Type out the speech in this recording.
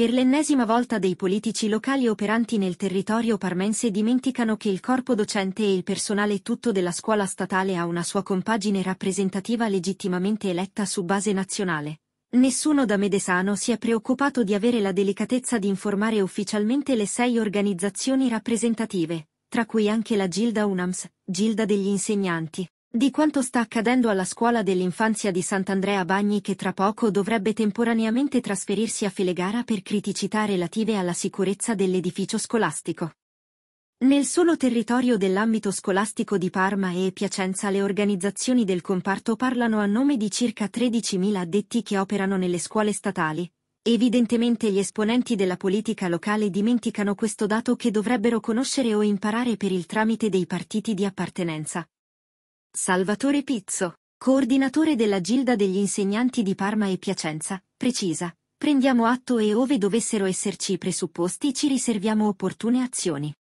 Per l'ennesima volta dei politici locali operanti nel territorio parmense dimenticano che il corpo docente e il personale tutto della scuola statale ha una sua compagine rappresentativa legittimamente eletta su base nazionale. Nessuno da Medesano si è preoccupato di avere la delicatezza di informare ufficialmente le sei organizzazioni rappresentative, tra cui anche la Gilda UNAMS, Gilda degli insegnanti di quanto sta accadendo alla scuola dell'infanzia di Sant'Andrea Bagni che tra poco dovrebbe temporaneamente trasferirsi a Felegara per criticità relative alla sicurezza dell'edificio scolastico. Nel solo territorio dell'ambito scolastico di Parma e Piacenza le organizzazioni del comparto parlano a nome di circa 13.000 addetti che operano nelle scuole statali. Evidentemente gli esponenti della politica locale dimenticano questo dato che dovrebbero conoscere o imparare per il tramite dei partiti di appartenenza Salvatore Pizzo, coordinatore della Gilda degli insegnanti di Parma e Piacenza, precisa. Prendiamo atto e ove dovessero esserci i presupposti ci riserviamo opportune azioni.